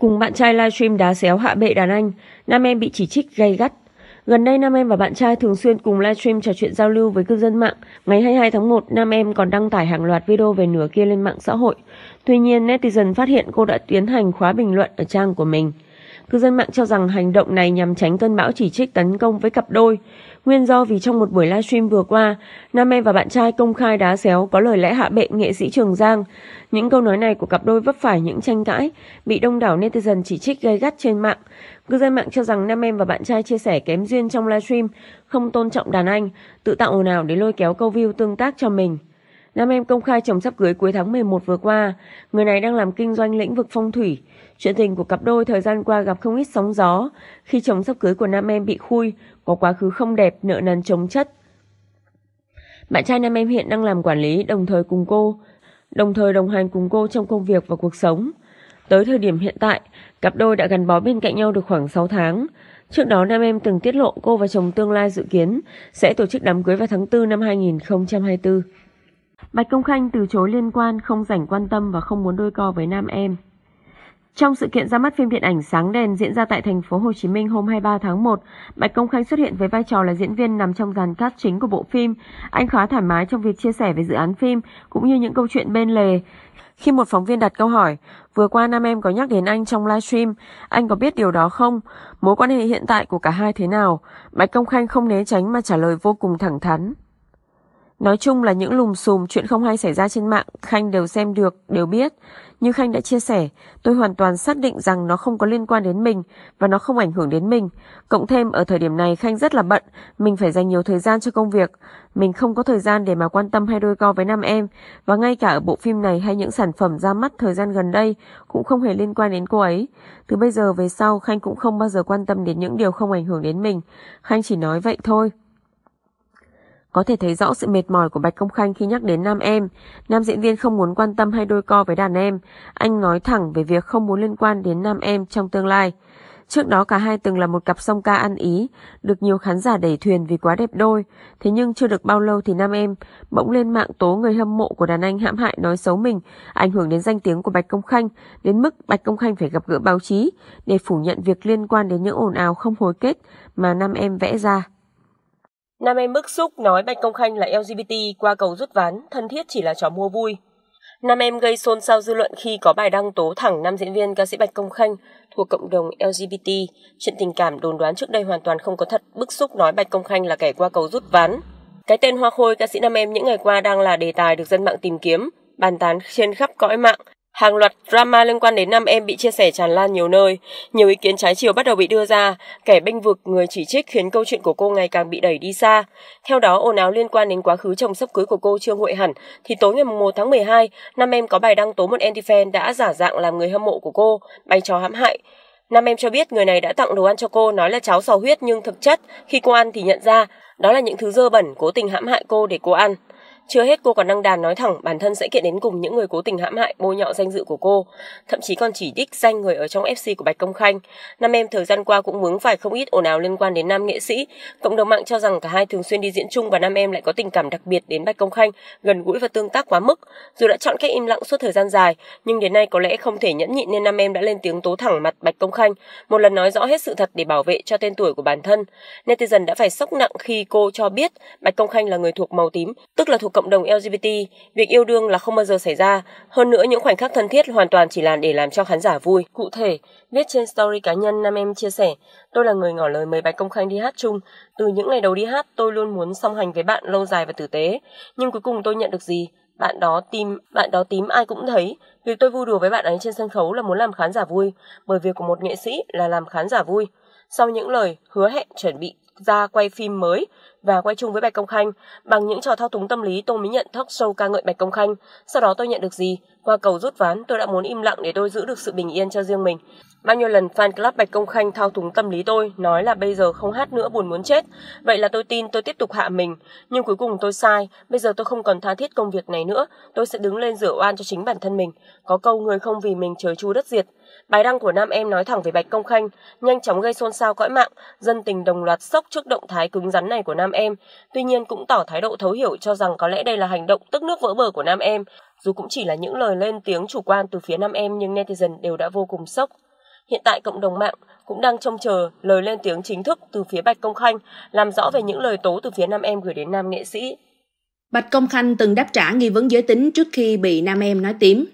Cùng bạn trai livestream đá xéo hạ bệ đàn anh, nam em bị chỉ trích gay gắt. Gần đây nam em và bạn trai thường xuyên cùng livestream trò chuyện giao lưu với cư dân mạng. Ngày 22 tháng 1, nam em còn đăng tải hàng loạt video về nửa kia lên mạng xã hội. Tuy nhiên, netizen phát hiện cô đã tiến hành khóa bình luận ở trang của mình. Cư dân mạng cho rằng hành động này nhằm tránh cơn bão chỉ trích tấn công với cặp đôi. Nguyên do vì trong một buổi livestream vừa qua, Nam Em và bạn trai công khai đá xéo có lời lẽ hạ bệ nghệ sĩ Trường Giang. Những câu nói này của cặp đôi vấp phải những tranh cãi, bị đông đảo netizen chỉ trích gây gắt trên mạng. Cư dân mạng cho rằng Nam Em và bạn trai chia sẻ kém duyên trong livestream, không tôn trọng đàn anh, tự tạo ồn ào để lôi kéo câu view tương tác cho mình. Nam em công khai chồng sắp cưới cuối tháng 11 vừa qua. Người này đang làm kinh doanh lĩnh vực phong thủy. Chuyện tình của cặp đôi thời gian qua gặp không ít sóng gió. Khi chồng sắp cưới của nam em bị khui, có quá khứ không đẹp, nợ nần chống chất. Bạn trai nam em hiện đang làm quản lý đồng thời cùng cô, đồng thời đồng hành cùng cô trong công việc và cuộc sống. Tới thời điểm hiện tại, cặp đôi đã gắn bó bên cạnh nhau được khoảng 6 tháng. Trước đó nam em từng tiết lộ cô và chồng tương lai dự kiến sẽ tổ chức đám cưới vào tháng 4 năm 2024. Bạch Công Khanh từ chối liên quan, không rảnh quan tâm và không muốn đôi co với nam em. Trong sự kiện ra mắt phim điện ảnh Sáng đèn diễn ra tại thành phố Hồ Chí Minh hôm 23 tháng 1, Bạch Công Khanh xuất hiện với vai trò là diễn viên nằm trong dàn cast chính của bộ phim. Anh khá thoải mái trong việc chia sẻ về dự án phim cũng như những câu chuyện bên lề. Khi một phóng viên đặt câu hỏi, vừa qua nam em có nhắc đến anh trong livestream, anh có biết điều đó không? Mối quan hệ hiện tại của cả hai thế nào? Bạch Công Khanh không né tránh mà trả lời vô cùng thẳng thắn. Nói chung là những lùm xùm chuyện không hay xảy ra trên mạng, Khanh đều xem được, đều biết. Như Khanh đã chia sẻ, tôi hoàn toàn xác định rằng nó không có liên quan đến mình và nó không ảnh hưởng đến mình. Cộng thêm ở thời điểm này Khanh rất là bận, mình phải dành nhiều thời gian cho công việc. Mình không có thời gian để mà quan tâm hay đôi co với nam em và ngay cả ở bộ phim này hay những sản phẩm ra mắt thời gian gần đây cũng không hề liên quan đến cô ấy. Từ bây giờ về sau Khanh cũng không bao giờ quan tâm đến những điều không ảnh hưởng đến mình. Khanh chỉ nói vậy thôi. Có thể thấy rõ sự mệt mỏi của Bạch Công Khanh khi nhắc đến nam em. Nam diễn viên không muốn quan tâm hay đôi co với đàn em. Anh nói thẳng về việc không muốn liên quan đến nam em trong tương lai. Trước đó cả hai từng là một cặp song ca ăn ý, được nhiều khán giả đẩy thuyền vì quá đẹp đôi. Thế nhưng chưa được bao lâu thì nam em bỗng lên mạng tố người hâm mộ của đàn anh hãm hại nói xấu mình, ảnh hưởng đến danh tiếng của Bạch Công Khanh, đến mức Bạch Công Khanh phải gặp gỡ báo chí để phủ nhận việc liên quan đến những ồn ào không hồi kết mà nam em vẽ ra. Nam em bức xúc nói Bạch Công Khanh là LGBT qua cầu rút ván, thân thiết chỉ là trò mua vui. Nam em gây xôn xao dư luận khi có bài đăng tố thẳng nam diễn viên ca sĩ Bạch Công Khanh thuộc cộng đồng LGBT. Chuyện tình cảm đồn đoán trước đây hoàn toàn không có thật, bức xúc nói Bạch Công Khanh là kẻ qua cầu rút ván. Cái tên Hoa Khôi ca sĩ Nam em những ngày qua đang là đề tài được dân mạng tìm kiếm, bàn tán trên khắp cõi mạng. Hàng loạt drama liên quan đến nam em bị chia sẻ tràn lan nhiều nơi. Nhiều ý kiến trái chiều bắt đầu bị đưa ra, kẻ bênh vực người chỉ trích khiến câu chuyện của cô ngày càng bị đẩy đi xa. Theo đó, ồn ào liên quan đến quá khứ chồng sắp cưới của cô chưa nguội Hẳn thì tối ngày 1 tháng 12, nam em có bài đăng tố một anti-fan đã giả dạng làm người hâm mộ của cô, bày trò hãm hại. Nam em cho biết người này đã tặng đồ ăn cho cô nói là cháo sò huyết nhưng thực chất khi cô ăn thì nhận ra đó là những thứ dơ bẩn cố tình hãm hại cô để cô ăn. Chưa hết cô còn đăng đàn nói thẳng bản thân sẽ kiện đến cùng những người cố tình hãm hại, bôi nhọ danh dự của cô, thậm chí còn chỉ đích danh người ở trong FC của Bạch Công Khanh. Nam em thời gian qua cũng vướng phải không ít ồn ào liên quan đến nam nghệ sĩ. Cộng đồng mạng cho rằng cả hai thường xuyên đi diễn chung và nam em lại có tình cảm đặc biệt đến Bạch Công Khanh, gần gũi và tương tác quá mức. Dù đã chọn cách im lặng suốt thời gian dài, nhưng đến nay có lẽ không thể nhẫn nhịn nên nam em đã lên tiếng tố thẳng mặt Bạch Công Khanh, một lần nói rõ hết sự thật để bảo vệ cho tên tuổi của bản thân. Netizen đã phải sốc nặng khi cô cho biết Bạch Công Khanh là người thuộc màu tím, tức là thuộc cộng đồng LGBT, việc yêu đương là không bao giờ xảy ra. Hơn nữa, những khoảnh khắc thân thiết hoàn toàn chỉ là để làm cho khán giả vui. Cụ thể, viết trên story cá nhân, nam em chia sẻ, tôi là người ngỏ lời mời Bạch Công Khanh đi hát chung. Từ những ngày đầu đi hát, tôi luôn muốn song hành với bạn lâu dài và tử tế. Nhưng cuối cùng tôi nhận được gì? Bạn đó tím, bạn đó tím ai cũng thấy. Việc tôi vui đùa với bạn ấy trên sân khấu là muốn làm khán giả vui, bởi việc của một nghệ sĩ là làm khán giả vui. Sau những lời hứa hẹn chuẩn bị ra quay phim mới và quay chung với Bạch Công Khanh. Bằng những trò thao túng tâm lý, tôi mới nhận talk sâu ca ngợi Bạch Công Khanh. Sau đó tôi nhận được gì? Qua cầu rút ván, tôi đã muốn im lặng để tôi giữ được sự bình yên cho riêng mình. Bao nhiêu lần fan club Bạch Công Khanh thao túng tâm lý tôi, nói là bây giờ không hát nữa buồn muốn chết. Vậy là tôi tin tôi tiếp tục hạ mình. Nhưng cuối cùng tôi sai, bây giờ tôi không còn tha thiết công việc này nữa. Tôi sẽ đứng lên rửa oan cho chính bản thân mình. Có câu người không vì mình trời chu đất diệt, Bài đăng của nam em nói thẳng về Bạch Công Khanh, nhanh chóng gây xôn xao cõi mạng, dân tình đồng loạt sốc trước động thái cứng rắn này của nam em, tuy nhiên cũng tỏ thái độ thấu hiểu cho rằng có lẽ đây là hành động tức nước vỡ bờ của nam em. Dù cũng chỉ là những lời lên tiếng chủ quan từ phía nam em nhưng netizen đều đã vô cùng sốc. Hiện tại cộng đồng mạng cũng đang trông chờ lời lên tiếng chính thức từ phía Bạch Công Khanh, làm rõ về những lời tố từ phía nam em gửi đến nam nghệ sĩ. Bạch Công Khanh từng đáp trả nghi vấn giới tính trước khi bị nam em nói tím.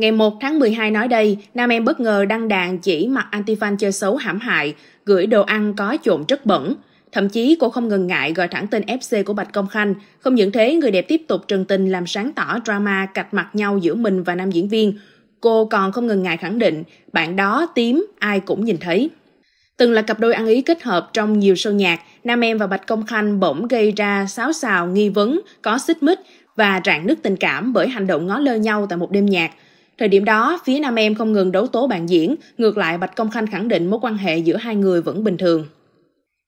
Ngày 1 tháng 12 nói đây, nam em bất ngờ đăng đàn chỉ mặt antifan chơi xấu hãm hại, gửi đồ ăn có trộn rất bẩn. Thậm chí cô không ngần ngại gọi thẳng tên FC của Bạch Công Khanh. Không những thế, người đẹp tiếp tục trần tình làm sáng tỏ drama cạch mặt nhau giữa mình và nam diễn viên. Cô còn không ngần ngại khẳng định, bạn đó tím, ai cũng nhìn thấy. Từng là cặp đôi ăn ý kết hợp trong nhiều show nhạc, Nam Em và Bạch Công Khanh bỗng gây ra xáo xào nghi vấn, có xích mích và rạn nứt tình cảm bởi hành động ngó lơ nhau tại một đêm nhạc – Thời điểm đó, phía Nam Em không ngừng đấu tố bạn diễn, ngược lại Bạch Công Khanh khẳng định mối quan hệ giữa hai người vẫn bình thường.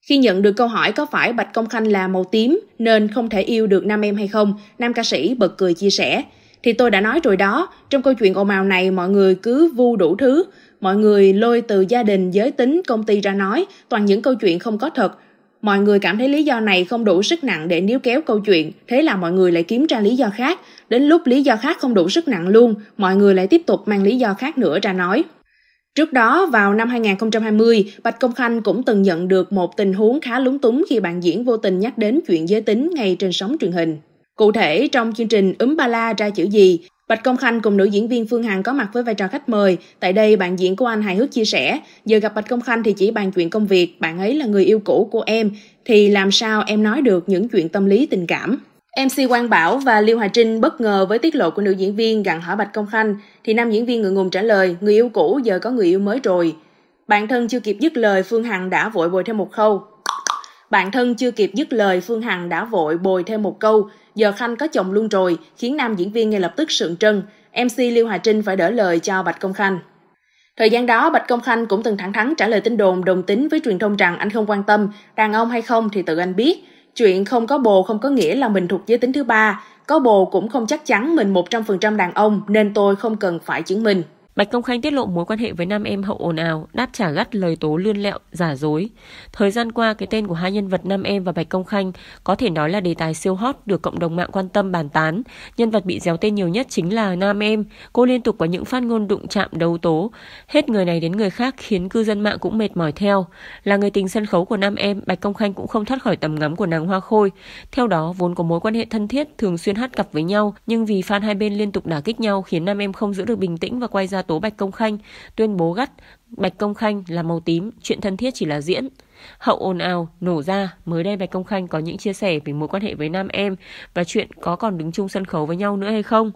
Khi nhận được câu hỏi có phải Bạch Công Khanh là màu tím nên không thể yêu được Nam Em hay không, nam ca sĩ bật cười chia sẻ. Thì tôi đã nói rồi đó, trong câu chuyện ồn ào này mọi người cứ vu đủ thứ. Mọi người lôi từ gia đình, giới tính, công ty ra nói, toàn những câu chuyện không có thật, Mọi người cảm thấy lý do này không đủ sức nặng để níu kéo câu chuyện, thế là mọi người lại kiếm ra lý do khác. Đến lúc lý do khác không đủ sức nặng luôn, mọi người lại tiếp tục mang lý do khác nữa ra nói. Trước đó, vào năm 2020, Bạch Công Khanh cũng từng nhận được một tình huống khá lúng túng khi bạn diễn vô tình nhắc đến chuyện giới tính ngay trên sóng truyền hình. Cụ thể, trong chương trình Úm Ba La ra chữ gì, Bạch Công Khanh cùng nữ diễn viên Phương Hằng có mặt với vai trò khách mời. Tại đây, bạn diễn của anh hài hước chia sẻ, giờ gặp Bạch Công Khanh thì chỉ bàn chuyện công việc, bạn ấy là người yêu cũ của em, thì làm sao em nói được những chuyện tâm lý tình cảm. MC Quang Bảo và Lưu Hà Trinh bất ngờ với tiết lộ của nữ diễn viên gặn hỏi Bạch Công Khanh, thì nam diễn viên ngượng ngùng trả lời, người yêu cũ giờ có người yêu mới rồi. Bạn thân chưa kịp dứt lời, Phương Hằng đã vội bồi thêm một câu. Bạn thân chưa kịp dứt lời, Phương Hằng đã vội bồi thêm một câu, Giờ Khanh có chồng luôn rồi, khiến nam diễn viên ngay lập tức sượng trân. MC lưu Hà Trinh phải đỡ lời cho Bạch Công Khanh. Thời gian đó, Bạch Công Khanh cũng từng thẳng thắn trả lời tin đồn đồng tính với truyền thông rằng anh không quan tâm, đàn ông hay không thì tự anh biết. Chuyện không có bồ không có nghĩa là mình thuộc giới tính thứ ba, có bồ cũng không chắc chắn mình 100% đàn ông nên tôi không cần phải chứng minh. Bạch Công Khanh tiết lộ mối quan hệ với nam em hậu ồn ào, đáp trả gắt lời tố lươn lẹo, giả dối. Thời gian qua, cái tên của hai nhân vật nam em và Bạch Công Khanh có thể nói là đề tài siêu hot được cộng đồng mạng quan tâm bàn tán. Nhân vật bị déo tên nhiều nhất chính là nam em. Cô liên tục có những phát ngôn đụng chạm đấu tố, hết người này đến người khác khiến cư dân mạng cũng mệt mỏi theo. Là người tình sân khấu của nam em, Bạch Công Khanh cũng không thoát khỏi tầm ngắm của nàng Hoa Khôi. Theo đó, vốn có mối quan hệ thân thiết, thường xuyên hát cặp với nhau, nhưng vì fan hai bên liên tục đả kích nhau khiến nam em không giữ được bình tĩnh và quay ra tố Bạch Công Khanh, tuyên bố gắt Bạch Công Khanh là màu tím, chuyện thân thiết chỉ là diễn. Hậu ồn ào, nổ ra, mới đây Bạch Công Khanh có những chia sẻ về mối quan hệ với nam em và chuyện có còn đứng chung sân khấu với nhau nữa hay không.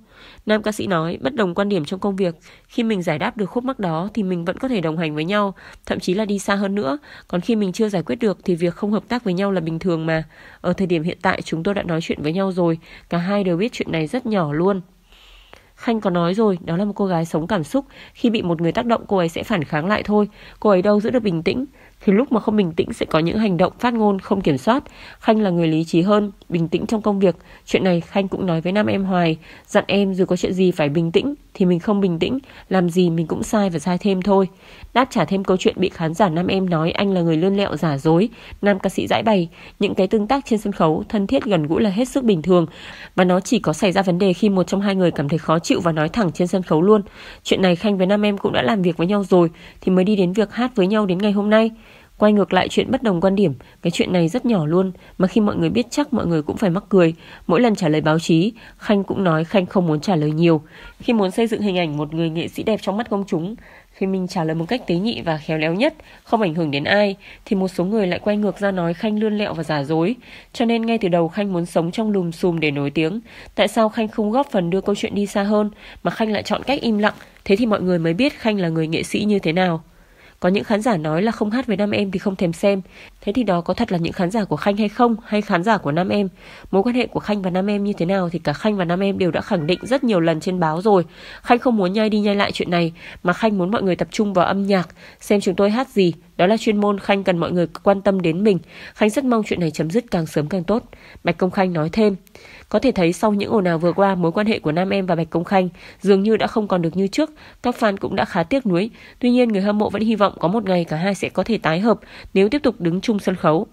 Nam ca sĩ nói, bất đồng quan điểm trong công việc, khi mình giải đáp được khúc mắc đó thì mình vẫn có thể đồng hành với nhau, thậm chí là đi xa hơn nữa, còn khi mình chưa giải quyết được thì việc không hợp tác với nhau là bình thường mà. Ở thời điểm hiện tại chúng tôi đã nói chuyện với nhau rồi, cả hai đều biết chuyện này rất nhỏ luôn. Khanh có nói rồi, đó là một cô gái sống cảm xúc. Khi bị một người tác động, cô ấy sẽ phản kháng lại thôi. Cô ấy đâu giữ được bình tĩnh thì lúc mà không bình tĩnh sẽ có những hành động phát ngôn không kiểm soát. Khanh là người lý trí hơn, bình tĩnh trong công việc. Chuyện này Khanh cũng nói với nam em Hoài, dặn em dù có chuyện gì phải bình tĩnh thì mình không bình tĩnh, làm gì mình cũng sai và sai thêm thôi. Đáp trả thêm câu chuyện bị khán giả nam em nói anh là người lươn lẹo giả dối, nam ca sĩ giải bày, những cái tương tác trên sân khấu thân thiết gần gũi là hết sức bình thường và nó chỉ có xảy ra vấn đề khi một trong hai người cảm thấy khó chịu và nói thẳng trên sân khấu luôn. Chuyện này Khanh với nam em cũng đã làm việc với nhau rồi thì mới đi đến việc hát với nhau đến ngày hôm nay. Quay ngược lại chuyện bất đồng quan điểm, cái chuyện này rất nhỏ luôn, mà khi mọi người biết chắc mọi người cũng phải mắc cười. Mỗi lần trả lời báo chí, Khanh cũng nói Khanh không muốn trả lời nhiều. Khi muốn xây dựng hình ảnh một người nghệ sĩ đẹp trong mắt công chúng, khi mình trả lời một cách tế nhị và khéo léo nhất, không ảnh hưởng đến ai, thì một số người lại quay ngược ra nói Khanh lươn lẹo và giả dối. Cho nên ngay từ đầu Khanh muốn sống trong lùm xùm để nổi tiếng. Tại sao Khanh không góp phần đưa câu chuyện đi xa hơn, mà Khanh lại chọn cách im lặng? Thế thì mọi người mới biết Khanh là người nghệ sĩ như thế nào. Có những khán giả nói là không hát với Nam Em thì không thèm xem. Thế thì đó có thật là những khán giả của Khanh hay không hay khán giả của Nam Em? Mối quan hệ của Khanh và Nam Em như thế nào thì cả Khanh và Nam Em đều đã khẳng định rất nhiều lần trên báo rồi. Khanh không muốn nhai đi nhai lại chuyện này mà Khanh muốn mọi người tập trung vào âm nhạc, xem chúng tôi hát gì, đó là chuyên môn Khanh cần mọi người quan tâm đến mình. Khanh rất mong chuyện này chấm dứt càng sớm càng tốt. Bạch Công Khanh nói thêm. Có thể thấy sau những ồn ào vừa qua, mối quan hệ của Nam Em và Bạch Công Khanh dường như đã không còn được như trước. Các fan cũng đã khá tiếc nuối. Tuy nhiên, người hâm mộ vẫn hy vọng có một ngày cả hai sẽ có thể tái hợp nếu tiếp tục đứng chung sân khấu.